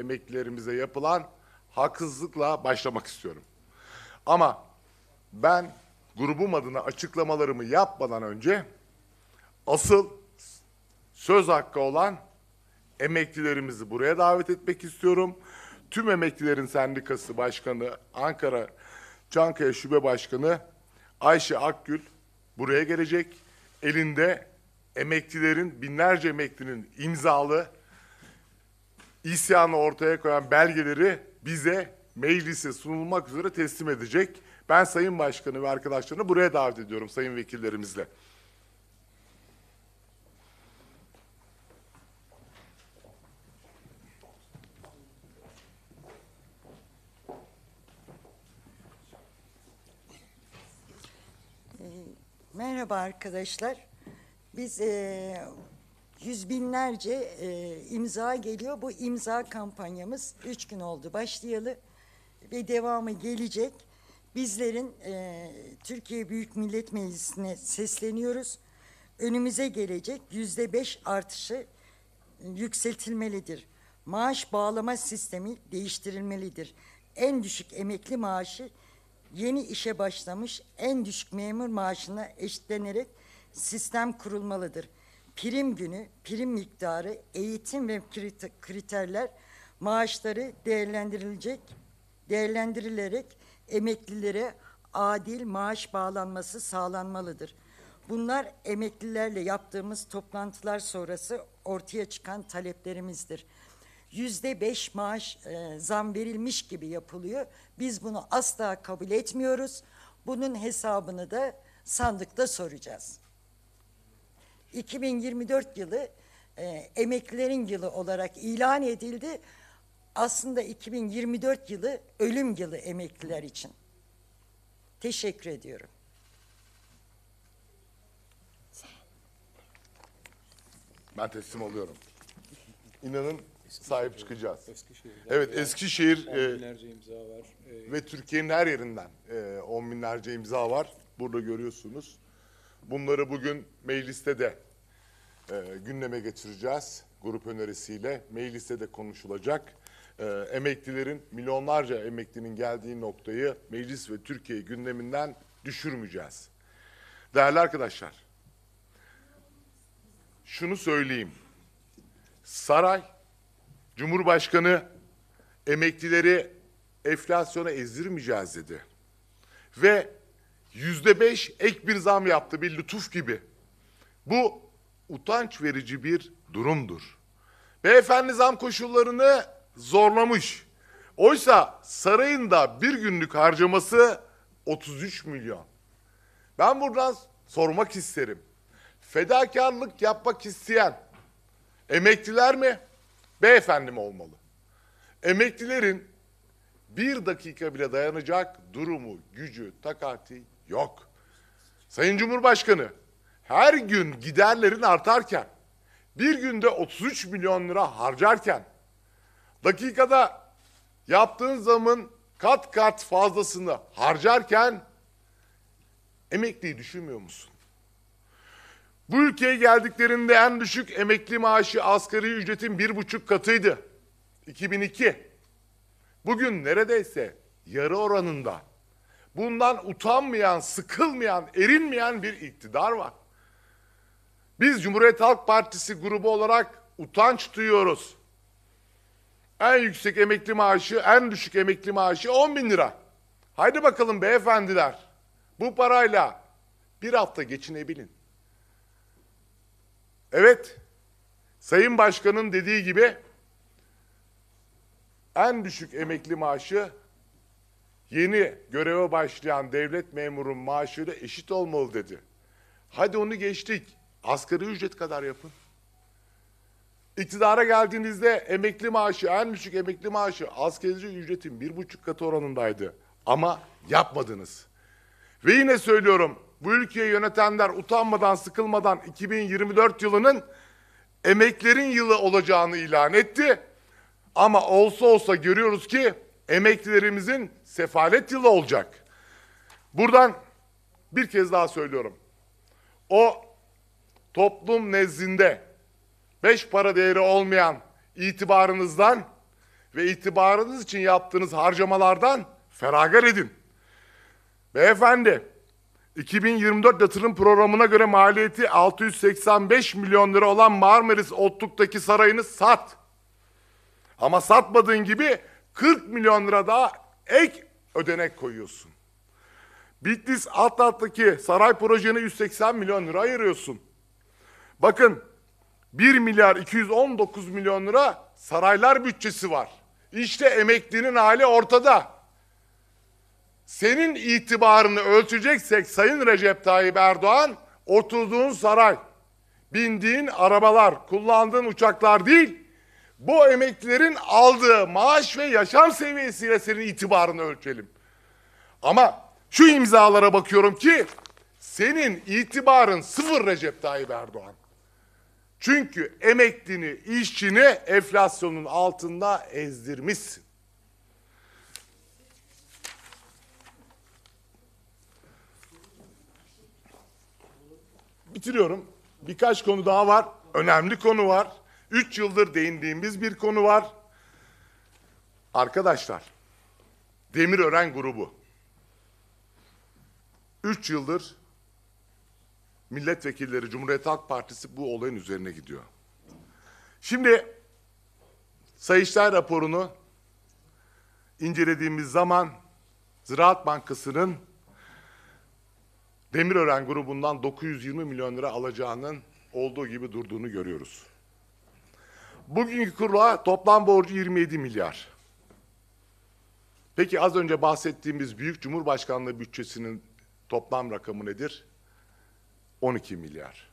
emeklilerimize yapılan haksızlıkla başlamak istiyorum. Ama ben grubum adına açıklamalarımı yapmadan önce asıl söz hakkı olan emeklilerimizi buraya davet etmek istiyorum. Tüm emeklilerin sendikası başkanı Ankara Çankaya Şube Başkanı Ayşe Akgül buraya gelecek. Elinde emeklilerin binlerce emeklinin imzalı isyanı ortaya koyan belgeleri bize meclise sunulmak üzere teslim edecek. Ben Sayın Başkanı ve arkadaşlarını buraya davet ediyorum sayın vekillerimizle. Ee, merhaba arkadaşlar. Biz e, yüz binlerce e, imza geliyor. Bu imza kampanyamız üç gün oldu başlayalı ve devamı gelecek. Bizlerin e, Türkiye Büyük Millet Meclisi'ne sesleniyoruz. Önümüze gelecek yüzde beş artışı yükseltilmelidir. Maaş bağlama sistemi değiştirilmelidir. En düşük emekli maaşı yeni işe başlamış en düşük memur maaşına eşitlenerek sistem kurulmalıdır.'' prim günü, prim miktarı, eğitim ve kriterler maaşları değerlendirilecek, değerlendirilerek emeklilere adil maaş bağlanması sağlanmalıdır. Bunlar emeklilerle yaptığımız toplantılar sonrası ortaya çıkan taleplerimizdir. Yüzde beş maaş e, zam verilmiş gibi yapılıyor. Biz bunu asla kabul etmiyoruz. Bunun hesabını da sandıkta soracağız. 2024 yılı e, emeklilerin yılı olarak ilan edildi. Aslında 2024 yılı ölüm yılı emekliler için. Teşekkür ediyorum. Ben teslim oluyorum. İnanın sahip çıkacağız. Eskişehir'den Evet Eskişehir e, binlerce imza var. E, ve Türkiye'nin her yerinden e, on binlerce imza var. Burada görüyorsunuz. Bunları bugün mecliste de e, gündeme getireceğiz. Grup önerisiyle mecliste de konuşulacak. E, emeklilerin, milyonlarca emeklinin geldiği noktayı meclis ve Türkiye gündeminden düşürmeyeceğiz. Değerli arkadaşlar, şunu söyleyeyim. Saray, Cumhurbaşkanı emeklileri enflasyona ezdirmeyeceğiz dedi. Ve yüzde beş ek bir zam yaptı bir lütuf gibi. Bu utanç verici bir durumdur. Beyefendi zam koşullarını zorlamış. Oysa sarayın da bir günlük harcaması 33 milyon. Ben buradan sormak isterim. Fedakarlık yapmak isteyen emekliler mi, beyefendi mi olmalı? Emeklilerin bir dakika bile dayanacak durumu, gücü, takati Yok. Sayın Cumhurbaşkanı her gün giderlerin artarken, bir günde 33 milyon lira harcarken, dakikada yaptığın zamın kat kat fazlasını harcarken emekliyi düşünmüyor musun? Bu ülkeye geldiklerinde en düşük emekli maaşı asgari ücretin bir buçuk katıydı. 2002. Bugün neredeyse yarı oranında Bundan utanmayan, sıkılmayan, erinmeyen bir iktidar var. Biz Cumhuriyet Halk Partisi grubu olarak utanç duyuyoruz. En yüksek emekli maaşı, en düşük emekli maaşı 10 bin lira. Haydi bakalım beyefendiler. Bu parayla bir hafta geçinebilin. Evet, Sayın Başkan'ın dediği gibi en düşük emekli maaşı Yeni göreve başlayan devlet memurun maaşıyla eşit olmalı dedi. Hadi onu geçtik. Asgari ücret kadar yapın. İktidara geldiğinizde emekli maaşı, en düşük emekli maaşı asgari ücretin bir buçuk katı oranındaydı. Ama yapmadınız. Ve yine söylüyorum, bu ülkeyi yönetenler utanmadan, sıkılmadan 2024 yılının emeklerin yılı olacağını ilan etti. Ama olsa olsa görüyoruz ki emeklilerimizin sefalet yılı olacak. Buradan bir kez daha söylüyorum. O toplum nezdinde beş para değeri olmayan itibarınızdan ve itibarınız için yaptığınız harcamalardan feragat edin. Beyefendi, 2024 yatırım programına göre maliyeti 685 milyon lira olan Marmaris Otluk'taki sarayını sat. Ama satmadığın gibi 40 milyon lira daha ek ödenek koyuyorsun. Bitlis Atlat'taki saray projene 180 milyon lira ayırıyorsun. Bakın 1 milyar 219 milyon lira saraylar bütçesi var. İşte emeklinin hali ortada. Senin itibarını ölçeceksek Sayın Recep Tayyip Erdoğan, oturduğun saray, bindiğin arabalar, kullandığın uçaklar değil, bu emeklilerin aldığı maaş ve yaşam seviyesiyle senin itibarını ölçelim. Ama şu imzalara bakıyorum ki senin itibarın sıfır Recep Tayyip Erdoğan. Çünkü emeklini, işçini enflasyonun altında ezdirmişsin. Bitiriyorum. Birkaç konu daha var. Önemli konu var. Üç yıldır değindiğimiz bir konu var. Arkadaşlar, Demirören grubu. Üç yıldır milletvekilleri, Cumhuriyet Halk Partisi bu olayın üzerine gidiyor. Şimdi Sayıştay raporunu incelediğimiz zaman Ziraat Bankası'nın Demirören grubundan 920 milyon lira alacağının olduğu gibi durduğunu görüyoruz. Bugünkü kurla toplam borcu 27 milyar. Peki az önce bahsettiğimiz Büyük Cumhurbaşkanlığı bütçesinin toplam rakamı nedir? 12 milyar.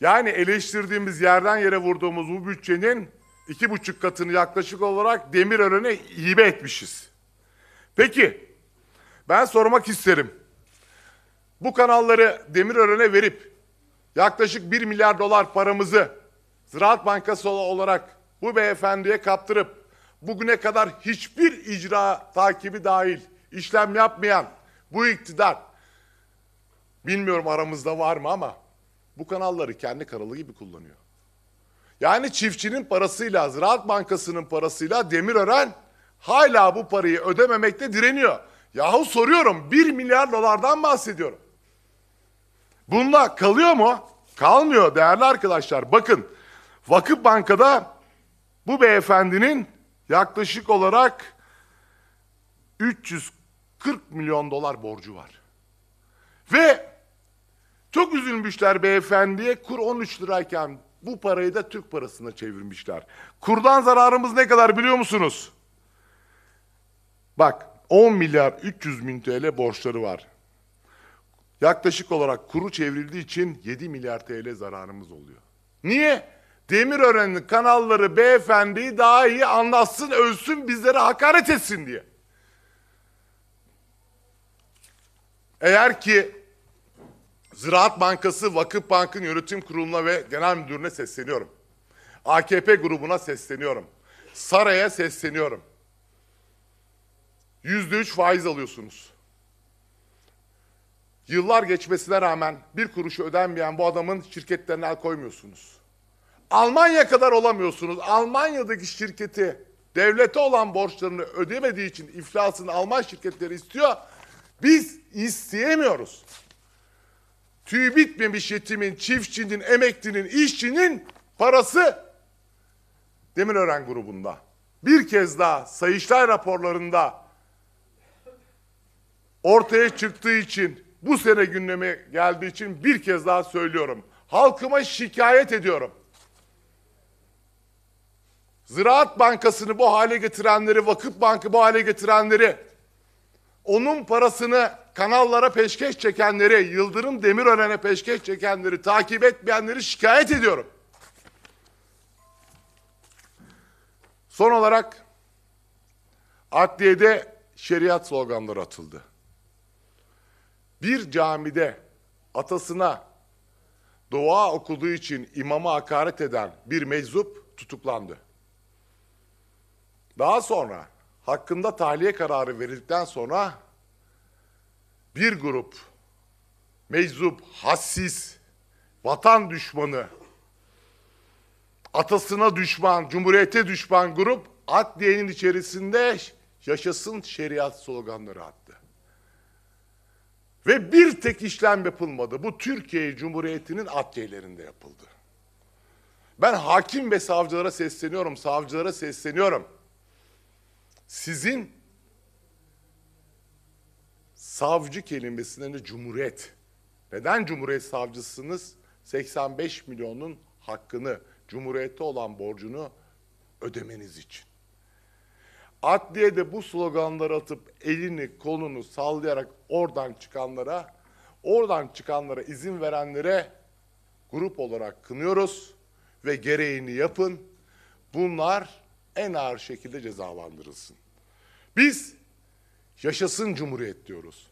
Yani eleştirdiğimiz yerden yere vurduğumuz bu bütçenin iki buçuk katını yaklaşık olarak Demirören'e hibe etmişiz. Peki, ben sormak isterim. Bu kanalları Demirören'e verip yaklaşık 1 milyar dolar paramızı Ziraat Bankası olarak bu beyefendiye kaptırıp bugüne kadar hiçbir icra takibi dahil işlem yapmayan bu iktidar bilmiyorum aramızda var mı ama bu kanalları kendi kanalı gibi kullanıyor. Yani çiftçinin parasıyla, Ziraat Bankası'nın parasıyla Demirören hala bu parayı ödememekte direniyor. Yahu soruyorum 1 milyar dolardan bahsediyorum. Bununla kalıyor mu? Kalmıyor değerli arkadaşlar. Bakın Vakıf Banka'da bu beyefendinin yaklaşık olarak 340 milyon dolar borcu var. Ve çok üzülmüşler beyefendiye. Kur 13 lirayken bu parayı da Türk parasına çevirmişler. Kurdan zararımız ne kadar biliyor musunuz? Bak 10 milyar 300 bin TL borçları var. Yaklaşık olarak kuru çevrildiği için 7 milyar TL zararımız oluyor. Niye? Demirören'in kanalları beyefendiyi daha iyi anlatsın, ölsün, bizlere hakaret etsin diye. Eğer ki Ziraat Bankası, Vakıf Bank'ın yönetim kuruluna ve genel müdürüne sesleniyorum. AKP grubuna sesleniyorum. Saray'a sesleniyorum. Yüzde üç faiz alıyorsunuz. Yıllar geçmesine rağmen bir kuruşu ödenmeyen bu adamın şirketlerine el koymuyorsunuz. Almanya kadar olamıyorsunuz. Almanya'daki şirketi devlete olan borçlarını ödemediği için iflasını Alman şirketleri istiyor. Biz isteyemiyoruz. Tüy bitmemiş yetimin, çiftçinin, emeklinin, işçinin parası Demirören grubunda. Bir kez daha Sayıştay raporlarında ortaya çıktığı için bu sene gündeme geldiği için bir kez daha söylüyorum. Halkıma şikayet ediyorum. Ziraat Bankası'nı bu hale getirenleri, Vakıf Bank'ı bu hale getirenleri, onun parasını kanallara peşkeş çekenleri, Yıldırım Demirören'e peşkeş çekenleri, takip etmeyenleri şikayet ediyorum. Son olarak adliyede şeriat sloganları atıldı. Bir camide atasına dua okuduğu için imama hakaret eden bir meczup tutuklandı. Daha sonra hakkında tahliye kararı verildikten sonra bir grup meczup, hassiz, vatan düşmanı, atasına düşman, cumhuriyete düşman grup adliyenin içerisinde yaşasın şeriat sloganları attı. Ve bir tek işlem yapılmadı. Bu Türkiye Cumhuriyeti'nin adliyelerinde yapıldı. Ben hakim ve savcılara sesleniyorum, savcılara sesleniyorum. Sizin savcı kelimesinden de cumhuriyet. Neden cumhuriyet savcısınız? 85 milyonun hakkını, cumhuriyete olan borcunu ödemeniz için. Adliyede bu sloganları atıp elini kolunu sallayarak oradan çıkanlara, oradan çıkanlara izin verenlere grup olarak kınıyoruz ve gereğini yapın. Bunlar en ağır şekilde cezalandırılsın. Biz yaşasın Cumhuriyet diyoruz.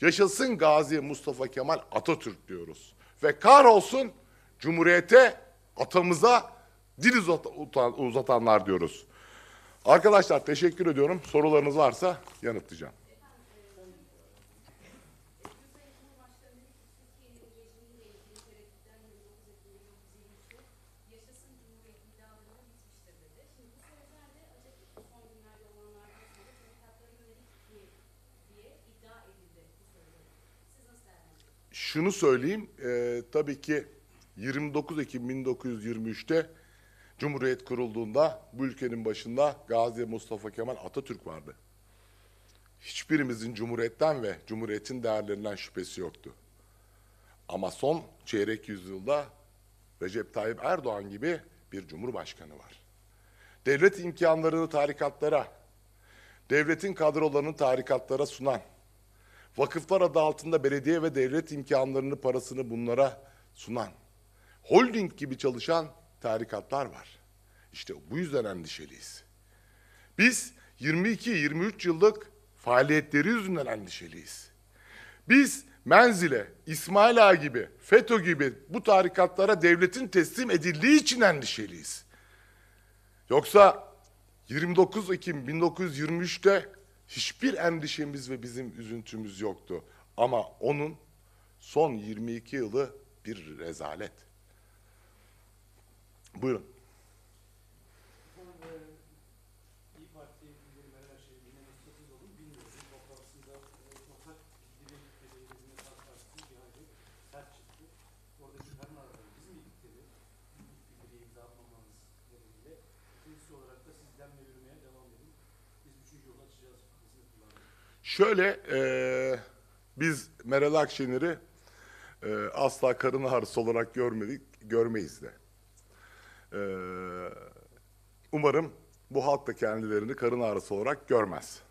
Yaşasın Gazi Mustafa Kemal Atatürk diyoruz. Ve kahrolsun Cumhuriyete, atamıza dil uzatanlar diyoruz. Arkadaşlar teşekkür ediyorum. Sorularınız varsa yanıtlayacağım. şunu söyleyeyim. E, tabii ki 29 Ekim 1923'te Cumhuriyet kurulduğunda bu ülkenin başında Gazi Mustafa Kemal Atatürk vardı. Hiçbirimizin Cumhuriyet'ten ve Cumhuriyet'in değerlerinden şüphesi yoktu. Ama son çeyrek yüzyılda Recep Tayyip Erdoğan gibi bir cumhurbaşkanı var. Devlet imkanlarını tarikatlara, devletin kadrolarını tarikatlara sunan vakıflar adı altında belediye ve devlet imkanlarını parasını bunlara sunan, holding gibi çalışan tarikatlar var. İşte bu yüzden endişeliyiz. Biz 22-23 yıllık faaliyetleri yüzünden endişeliyiz. Biz Menzile, İsmail Ağa gibi, FETÖ gibi bu tarikatlara devletin teslim edildiği için endişeliyiz. Yoksa 29 Ekim 1923'te hiçbir endişemiz ve bizim üzüntümüz yoktu. Ama onun son 22 yılı bir rezalet. Buyurun. Şöyle e, biz Meral Akşener'i e, asla karın ağrısı olarak görmedik, görmeyiz de. E, umarım bu halk da kendilerini karın ağrısı olarak görmez.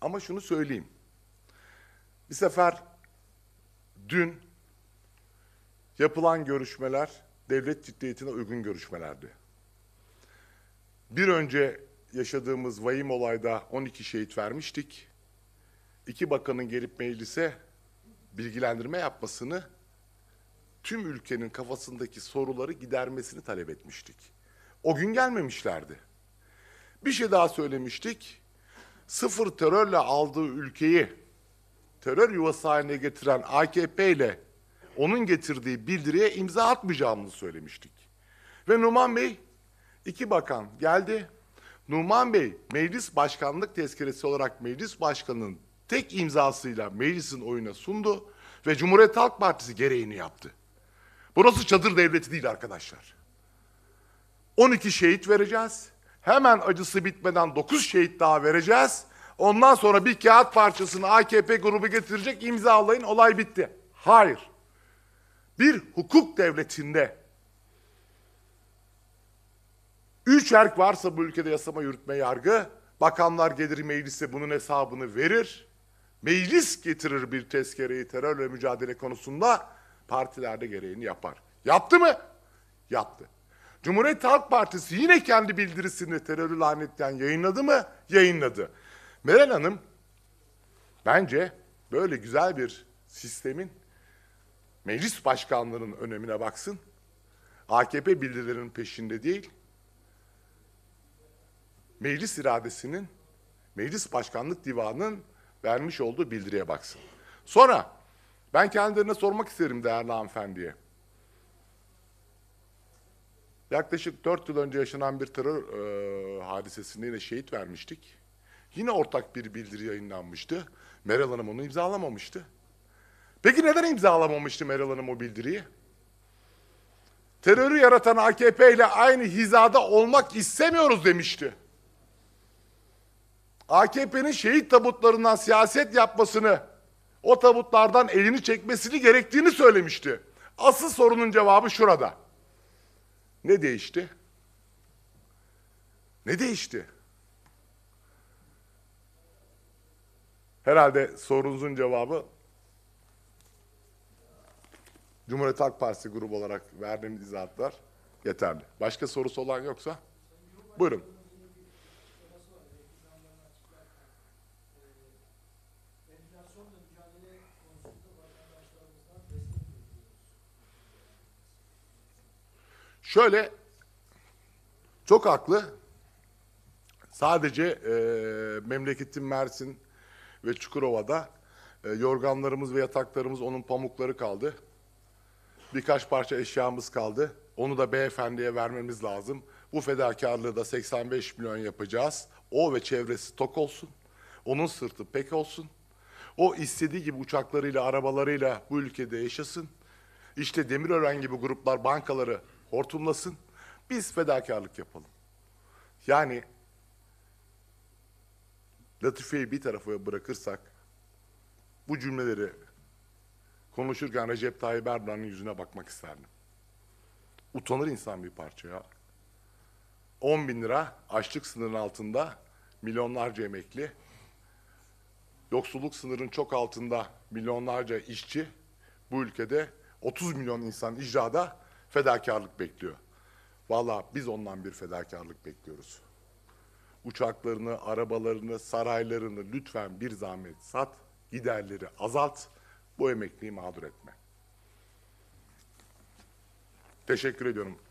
Ama şunu söyleyeyim. Bir sefer dün yapılan görüşmeler devlet ciddiyetine uygun görüşmelerdi. Bir önce yaşadığımız vahim olayda 12 şehit vermiştik iki bakanın gelip meclise bilgilendirme yapmasını tüm ülkenin kafasındaki soruları gidermesini talep etmiştik. O gün gelmemişlerdi. Bir şey daha söylemiştik. Sıfır terörle aldığı ülkeyi terör yuvası haline getiren AKP ile onun getirdiği bildiriye imza atmayacağımızı söylemiştik. Ve Numan Bey, iki bakan geldi. Numan Bey, meclis başkanlık tezkeresi olarak meclis başkanının tek imzasıyla meclisin oyuna sundu ve Cumhuriyet Halk Partisi gereğini yaptı. Burası çadır devleti değil arkadaşlar. 12 şehit vereceğiz. Hemen acısı bitmeden 9 şehit daha vereceğiz. Ondan sonra bir kağıt parçasını AKP grubu getirecek imzalayın olay bitti. Hayır. Bir hukuk devletinde üç erk varsa bu ülkede yasama yürütme yargı bakanlar gelir meclise bunun hesabını verir meclis getirir bir tezkereyi terörle mücadele konusunda partilerde gereğini yapar. Yaptı mı? Yaptı. Cumhuriyet Halk Partisi yine kendi bildirisini terörü lanetten yayınladı mı? Yayınladı. Meral Hanım bence böyle güzel bir sistemin meclis başkanlığının önemine baksın. AKP bildirilerinin peşinde değil, meclis iradesinin, meclis başkanlık divanının vermiş olduğu bildiriye baksın. Sonra ben kendilerine sormak isterim değerli hanımefendiye. Yaklaşık dört yıl önce yaşanan bir terör e, hadisesinde yine şehit vermiştik. Yine ortak bir bildiri yayınlanmıştı. Meral Hanım onu imzalamamıştı. Peki neden imzalamamıştı Meral Hanım o bildiriyi? Terörü yaratan AKP ile aynı hizada olmak istemiyoruz demişti. AKP'nin şehit tabutlarından siyaset yapmasını, o tabutlardan elini çekmesini gerektiğini söylemişti. Asıl sorunun cevabı şurada. Ne değişti? Ne değişti? Herhalde sorunuzun cevabı Cumhuriyet Halk Partisi grubu olarak verdiğimiz izahatlar yeterli. Başka sorusu olan yoksa buyurun. Şöyle, çok haklı. Sadece e, memleketim Mersin ve Çukurova'da e, yorganlarımız ve yataklarımız onun pamukları kaldı. Birkaç parça eşyamız kaldı. Onu da beyefendiye vermemiz lazım. Bu fedakarlığı da 85 milyon yapacağız. O ve çevresi tok olsun. Onun sırtı pek olsun. O istediği gibi uçaklarıyla, arabalarıyla bu ülkede yaşasın. İşte Demirören gibi gruplar bankaları hortumlasın, biz fedakarlık yapalım. Yani Latife'yi bir tarafa bırakırsak, bu cümleleri konuşurken Recep Tayyip Erdoğan'ın yüzüne bakmak isterdim. Utanır insan bir parça 10 bin lira açlık sınırının altında milyonlarca emekli, yoksulluk sınırının çok altında milyonlarca işçi, bu ülkede 30 milyon insan icrada fedakarlık bekliyor. Valla biz ondan bir fedakarlık bekliyoruz. Uçaklarını, arabalarını, saraylarını lütfen bir zahmet sat, giderleri azalt, bu emekliyi mağdur etme. Teşekkür ediyorum.